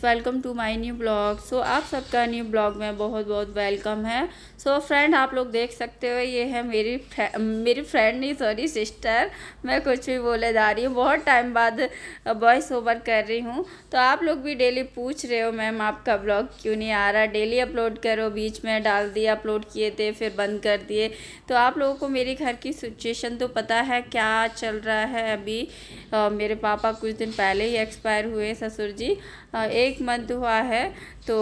Friends welcome to my new blog so आप सबका new blog में बहुत बहुत वेलकम है सो so, फ्रेंड आप लोग देख सकते हो ये है मेरी फ्रे, मेरी फ्रेंड नहीं सॉरी सिस्टर मैं कुछ भी बोले जा रही हूँ बहुत टाइम बाद वॉइस ओवर कर रही हूँ तो आप लोग भी डेली पूछ रहे हो मैम आपका ब्लॉग क्यों नहीं आ रहा डेली अपलोड करो बीच में डाल दिए अपलोड किए थे फिर बंद कर दिए तो आप लोगों को मेरे घर की सिचुएशन तो पता है क्या चल रहा है अभी आ, मेरे पापा कुछ दिन पहले ही एक्सपायर हुए ससुर जी एक मंथ हुआ है तो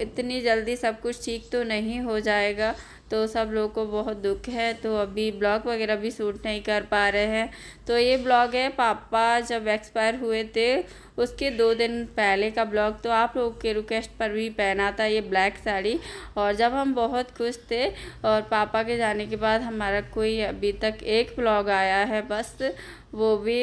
इतनी जल्दी सब कुछ ठीक तो नहीं हो जाएगा तो सब लोग को बहुत दुख है तो अभी ब्लॉग वगैरह भी सूट नहीं कर पा रहे हैं तो ये ब्लॉग है पापा जब एक्सपायर हुए थे उसके दो दिन पहले का ब्लॉग तो आप लोग के रिक्वेस्ट पर भी पहना था ये ब्लैक साड़ी और जब हम बहुत खुश थे और पापा के जाने के बाद हमारा कोई अभी तक एक ब्लॉग आया है बस वो भी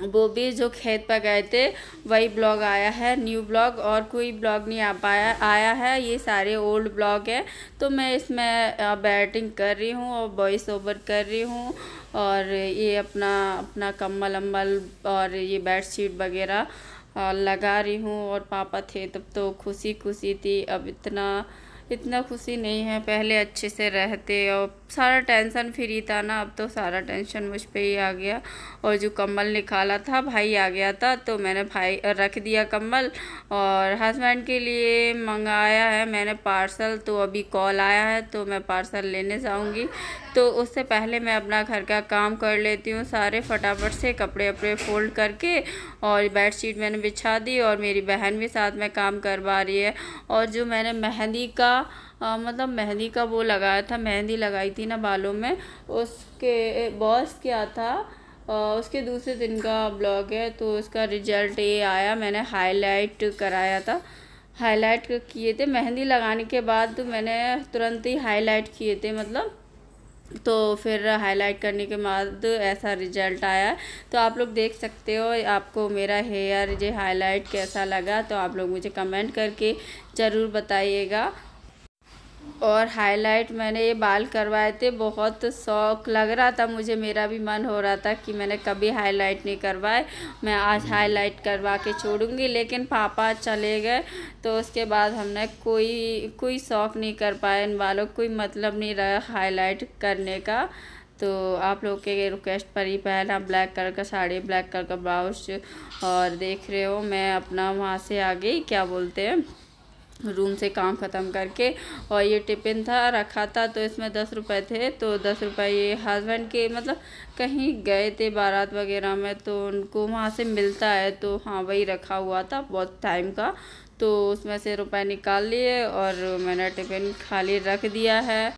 वो भी जो खेत पर गए थे वही ब्लॉग आया है न्यू ब्लॉग और कोई ब्लॉग नहीं आ पाया आया है ये सारे ओल्ड ब्लॉग है तो मैं इसमें बैटिंग कर रही हूँ और वॉइस ओवर कर रही हूँ और ये अपना अपना कम्बल अम्बल और ये बेडशीट वगैरह लगा रही हूँ और पापा थे तब तो खुशी खुशी थी अब इतना इतना खुशी नहीं है पहले अच्छे से रहते और सारा टेंशन फ्री था ना अब तो सारा टेंशन मुझ पे ही आ गया और जो कम्बल निकाला था भाई आ गया था तो मैंने भाई रख दिया कम्बल और हस्बैंड के लिए मंगाया है मैंने पार्सल तो अभी कॉल आया है तो मैं पार्सल लेने जाऊंगी तो उससे पहले मैं अपना घर का काम कर लेती हूँ सारे फटाफट से कपड़े वपड़े फोल्ड करके और बेडशीट मैंने बिछा दी और मेरी बहन भी साथ में काम करवा रही है और जो मैंने मेहंदी का आ, हाँ, मतलब मेहंदी का वो लगाया था मेहंदी लगाई थी ना बालों में उसके बॉस क्या था उसके दूसरे दिन का ब्लॉग है तो उसका रिजल्ट ये आया मैंने हाईलाइट कराया था हाईलाइट किए थे मेहंदी लगाने के बाद तो मैंने तुरंत ही हाईलाइट किए थे मतलब तो फिर हाईलाइट करने के बाद ऐसा रिजल्ट आया तो आप लोग देख सकते हो आपको मेरा हेयर जो हाईलाइट कैसा लगा तो आप लोग मुझे कमेंट करके ज़रूर बताइएगा और हाईलाइट मैंने ये बाल करवाए थे बहुत शौक लग रहा था मुझे मेरा भी मन हो रहा था कि मैंने कभी हाईलाइट नहीं करवाए मैं आज हाईलाइट हम्म। करवा के छोड़ूंगी लेकिन पापा चले गए तो उसके बाद हमने कोई कोई शौक नहीं कर पाया इन बालों कोई मतलब नहीं रहा हाईलाइट करने का तो आप लोग के रिक्वेस्ट पर ही पहना ब्लैक कलर का साड़ी ब्लैक कलर का ब्लाउज और देख रहे हो मैं अपना वहाँ से आ गई क्या बोलते हैं रूम से काम ख़त्म करके और ये टिफ़िन था रखा था तो इसमें दस रुपए थे तो दस रुपए ये हस्बैंड के मतलब कहीं गए थे बारात वगैरह में तो उनको वहाँ से मिलता है तो हाँ वही रखा हुआ था बहुत टाइम का तो उसमें से रुपए निकाल लिए और मैंने टिफ़िन खाली रख दिया है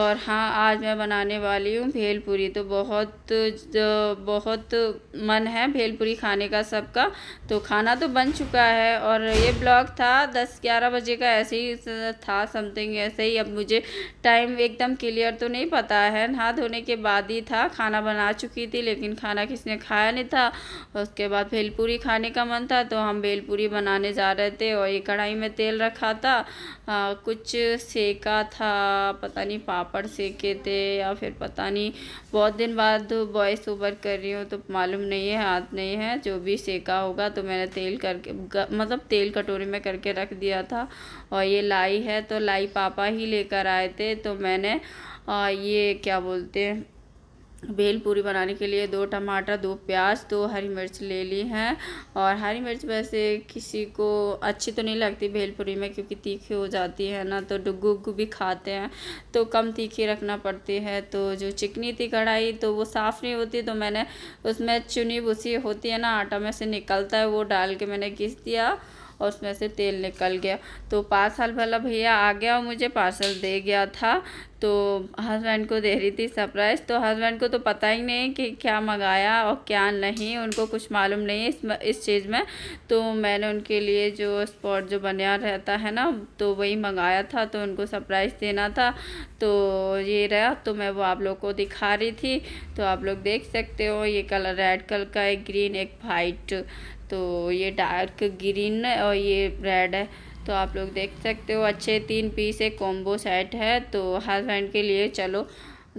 और हाँ आज मैं बनाने वाली हूँ भेलपूरी तो बहुत बहुत मन है भेलपूरी खाने का सबका तो खाना तो बन चुका है और ये ब्लॉग था दस ग्यारह बजे का ऐसे ही था समथिंग ऐसे ही अब मुझे टाइम एकदम क्लियर तो नहीं पता है नहा धोने के बाद ही था खाना बना चुकी थी लेकिन खाना किसने खाया नहीं था उसके बाद भेलपूरी खाने का मन था तो हम भेलपूरी बनाने जा रहे थे और ये कढ़ाई में तेल रखा था आ, हाँ, कुछ सेका था पता नहीं पापड़ सेके थे या फिर पता नहीं बहुत दिन बाद वॉइस ओवर कर रही हूँ तो मालूम नहीं है हाथ नहीं है जो भी सेका होगा तो मैंने तेल करके मतलब तेल कटोरी में करके रख दिया था और ये लाई है तो लाई पापा ही लेकर आए थे तो मैंने आ, ये क्या बोलते हैं भेल पूरी बनाने के लिए दो टमाटर दो प्याज दो हरी मिर्च ले ली हैं और हरी मिर्च वैसे किसी को अच्छी तो नहीं लगती भेल पूरी में क्योंकि तीखी हो जाती है ना तो डुग्गू उग्गू भी खाते हैं तो कम तीखी रखना पड़ती है तो जो चिकनी थी कढ़ाई तो वो साफ़ नहीं होती तो मैंने उसमें चुनी भूसी होती है ना आटा में से निकलता है वो डाल के मैंने घिस दिया और उसमें से तेल निकल गया तो पार्सल वाला भैया आ गया और मुझे पार्सल दे गया था तो हस्बैंड को दे रही थी सरप्राइज़ तो हस्बैंड को तो पता ही नहीं कि क्या मंगाया और क्या नहीं उनको कुछ मालूम नहीं इस इस चीज़ में तो मैंने उनके लिए जो स्पॉट जो बनिया रहता है ना तो वही मंगाया था तो उनको सरप्राइज़ देना था तो ये रहा तो मैं वो आप लोग को दिखा रही थी तो आप लोग देख सकते हो ये कलर रेड कलर का एक ग्रीन एक वाइट तो ये डार्क ग्रीन और ये रेड है तो आप लोग देख सकते हो अच्छे तीन पीस एक कॉम्बो सेट है तो हस्बैंड के लिए चलो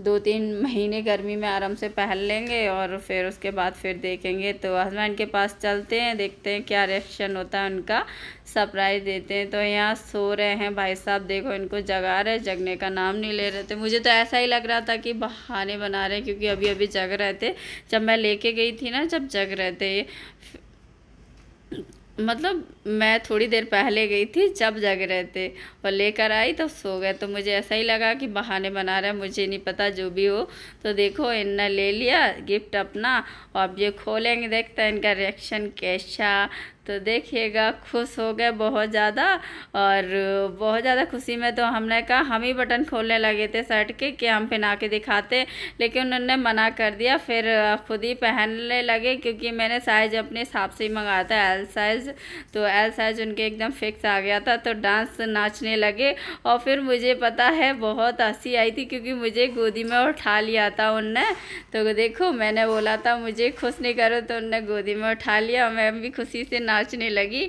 दो तीन महीने गर्मी में आराम से पहन लेंगे और फिर उसके बाद फिर देखेंगे तो हस्बैंड के पास चलते हैं देखते हैं क्या रिएक्शन होता है उनका सरप्राइज़ देते हैं तो यहाँ सो रहे हैं भाई साहब देखो इनको जगा रहे जगने का नाम नहीं ले रहे थे मुझे तो ऐसा ही लग रहा था कि बहाने बना रहे क्योंकि अभी अभी जग रहे थे जब मैं लेके गई थी ना जब जग रहे थे मतलब मैं थोड़ी देर पहले गई थी जब जग रहे थे और लेकर आई तो सो गए तो मुझे ऐसा ही लगा कि बहाने बना रहा है मुझे नहीं पता जो भी हो तो देखो इनने ले लिया गिफ्ट अपना और अब ये खोलेंगे देखते हैं इनका रिएक्शन कैसा तो देखिएगा खुश हो गए बहुत ज़्यादा और बहुत ज़्यादा खुशी में तो हमने कहा हम ही बटन खोलने लगे थे शर्ट के कि हम पहना के दिखाते लेकिन उन्होंने मना कर दिया फिर खुद ही पहनने लगे क्योंकि मैंने साइज़ अपने हिसाब से ही मंगाया था एल साइज़ तो एल साइज़ उनके एकदम फिक्स आ गया था तो डांस नाचने लगे और फिर मुझे पता है बहुत हँसी आई थी क्योंकि मुझे गोदी में उठा लिया था उनने तो देखो मैंने बोला था मुझे खुश नहीं करो तो उनने गोदी में उठा लिया मैं भी खुशी से ना नाचने लगी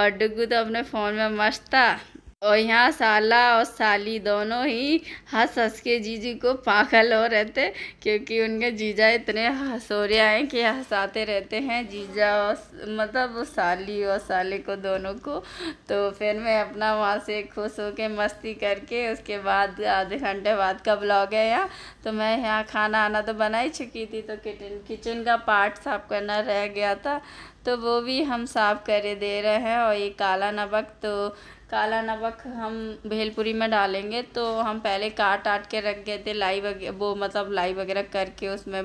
और डुगू तो अपने फ़ोन में मस्त था और यहाँ साला और साली दोनों ही हंस हंस के जीजी को पागल हो रहे थे क्योंकि उनके जीजा इतने हंसोरिया हैं कि हंसाते रहते हैं जीजा और मतलब वो साली और साले को दोनों को तो फिर मैं अपना वहाँ से खुश होके मस्ती करके उसके बाद आधे घंटे बाद का ब्लॉग है यहाँ तो मैं यहाँ खाना आना तो बना ही चुकी थी तो किचन का पार्ट साफ करना रह गया था तो वो भी हम साफ़ कर दे रहे हैं और ये काला नमक तो काला नमक हम भेलपुरी में डालेंगे तो हम पहले काट आट के रख गए थे लाई वगैरह वो मतलब लाई वगैरह करके उसमें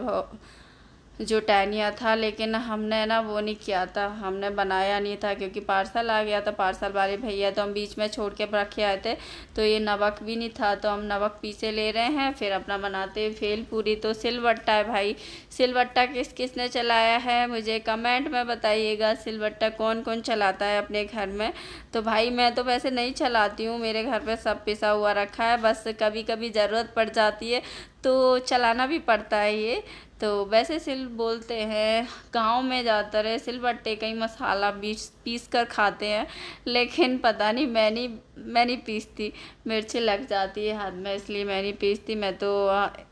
जो टैनिया था लेकिन हमने ना वो नहीं किया था हमने बनाया नहीं था क्योंकि पार्सल आ गया था पार्सल वाले भैया तो हम बीच में छोड़ के रखे आए थे तो ये नमक भी नहीं था तो हम नमक पीछे ले रहे हैं फिर अपना बनाते फेल पूरी तो सिलवट्टा है भाई सिलवट्टा किस किस ने चलाया है मुझे कमेंट में बताइएगा सिलवट्टा कौन कौन चलाता है अपने घर में तो भाई मैं तो वैसे नहीं चलाती हूँ मेरे घर पर सब पिसा हुआ रखा है बस कभी कभी ज़रूरत पड़ जाती है तो चलाना भी पड़ता है ये तो वैसे सिल बोलते हैं गांव में ज़्यादातर है सिल बट्टे कई मसाला बीस पीस कर खाते हैं लेकिन पता नहीं मैं नहीं मैं नहीं पीसती मिर्ची लग जाती है हाथ में इसलिए मैं नहीं पीसती मैं तो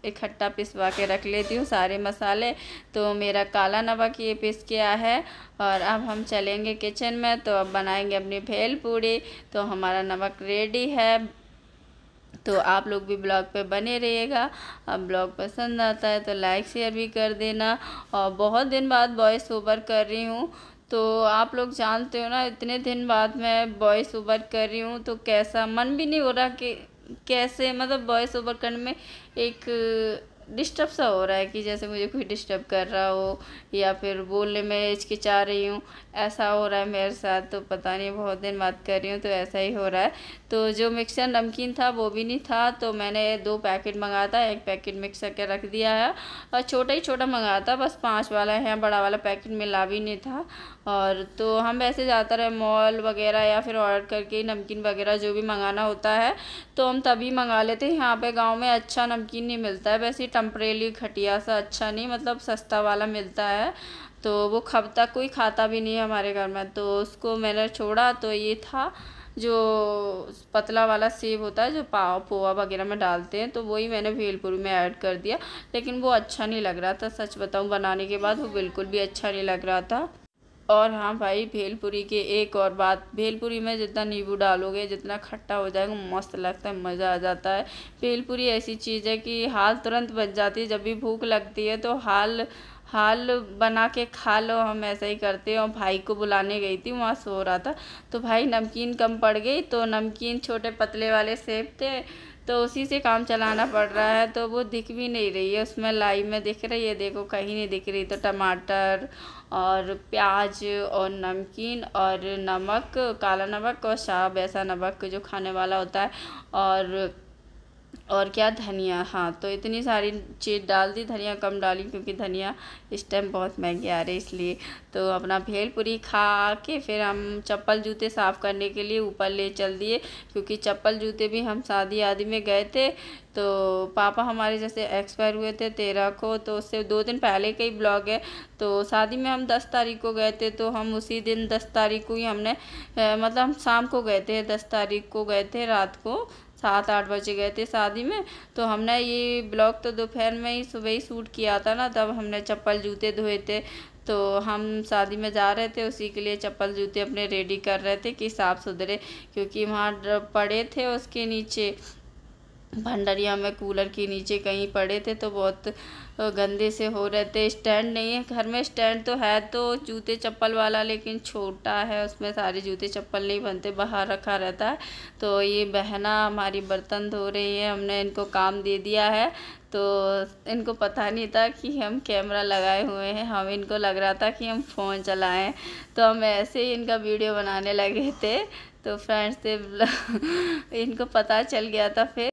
इकट्ठा पिसवा के रख लेती हूँ सारे मसाले तो मेरा काला नमक ये पीस गया है और अब हम चलेंगे किचन में तो अब बनाएंगे अपनी भेल पूड़ी तो हमारा नमक रेडी है तो आप लोग भी ब्लॉग पे बने रहिएगा अब ब्लॉग पसंद आता है तो लाइक शेयर भी कर देना और बहुत दिन बाद वॉइस ओवर कर रही हूँ तो आप लोग जानते हो ना इतने दिन बाद मैं वॉइस ओवर कर रही हूँ तो कैसा मन भी नहीं हो रहा कि कैसे मतलब वॉइस ओवर करने में एक डिस्टर्ब सा हो रहा है कि जैसे मुझे कोई डिस्टर्ब कर रहा हो या फिर बोलने में हिचकिचा रही हूँ ऐसा हो रहा है मेरे साथ तो पता नहीं बहुत दिन बात कर रही हूँ तो ऐसा ही हो रहा है तो जो मिक्सर नमकीन था वो भी नहीं था तो मैंने दो पैकेट मंगाया था एक पैकेट मिक्सर के रख दिया है और छोटा ही छोटा मंगाया था बस पाँच वाला है बड़ा वाला पैकेट मिला भी नहीं था और तो हम वैसे ज़्यादातर मॉल वगैरह या फिर ऑर्डर करके नमकीन वगैरह जो भी मंगाना होता है तो हम तभी मंगा लेते हैं यहाँ पर गाँव में अच्छा नमकीन नहीं मिलता है वैसे कंपरेली खटिया सा अच्छा नहीं मतलब सस्ता वाला मिलता है तो वो खब तक कोई खाता भी नहीं है हमारे घर में तो उसको मैंने छोड़ा तो ये था जो पतला वाला सेब होता है जो पाव पोहा वगैरह में डालते हैं तो वही मैंने भेलपुरी में ऐड कर दिया लेकिन वो अच्छा नहीं लग रहा था सच बताऊँ बनाने के बाद वो बिल्कुल भी अच्छा नहीं लग रहा था और हाँ भाई भेलपुरी के एक और बात भेलपुरी में जितना नींबू डालोगे जितना खट्टा हो जाएगा मस्त लगता है मज़ा आ जाता है भेलपुरी ऐसी चीज़ है कि हाल तुरंत बन जाती है जब भी भूख लगती है तो हाल हाल बना के खा लो हम ऐसा ही करते हैं और भाई को बुलाने गई थी वहाँ सो रहा था तो भाई नमकीन कम पड़ गई तो नमकीन छोटे पतले वाले सेब थे तो उसी से काम चलाना पड़ रहा है तो वो दिख भी नहीं रही है उसमें लाइव में दिख रही है देखो कहीं नहीं दिख रही तो टमाटर और प्याज और नमकीन और नमक काला नमक और शाह ऐसा नमक जो खाने वाला होता है और और क्या धनिया हाँ तो इतनी सारी चीज़ डाल दी धनिया कम डाली क्योंकि धनिया इस टाइम बहुत महंगे आ रहे इसलिए तो अपना पूरी खा के फिर हम चप्पल जूते साफ़ करने के लिए ऊपर ले चल दिए क्योंकि चप्पल जूते भी हम शादी आदि में गए थे तो पापा हमारे जैसे एक्सपायर हुए थे तेरह को तो उससे दो दिन पहले का ही ब्लॉग है तो शादी में हम दस तारीख को गए थे तो हम उसी दिन दस तारीख को ही हमने मतलब हम शाम को गए थे दस तारीख को गए थे रात को सात आठ बजे गए थे शादी में तो हमने ये ब्लॉग तो दोपहर में ही सुबह ही शूट किया था ना तब हमने चप्पल जूते धोए थे तो हम शादी में जा रहे थे उसी के लिए चप्पल जूते अपने रेडी कर रहे थे कि साफ़ सुधरे क्योंकि वहाँ पड़े थे उसके नीचे भंडरिया में कूलर के नीचे कहीं पड़े थे तो बहुत गंदे से हो रहे थे स्टैंड नहीं है घर में स्टैंड तो है तो जूते चप्पल वाला लेकिन छोटा है उसमें सारे जूते चप्पल नहीं बनते बाहर रखा रहता है तो ये बहना हमारी बर्तन धो रही है हमने इनको काम दे दिया है तो इनको पता नहीं था कि हम कैमरा लगाए हुए हैं हम इनको लग रहा था कि हम फ़ोन चलाएँ तो हम ऐसे ही इनका वीडियो बनाने लगे थे तो फ्रेंड्स से इनको पता चल गया था फिर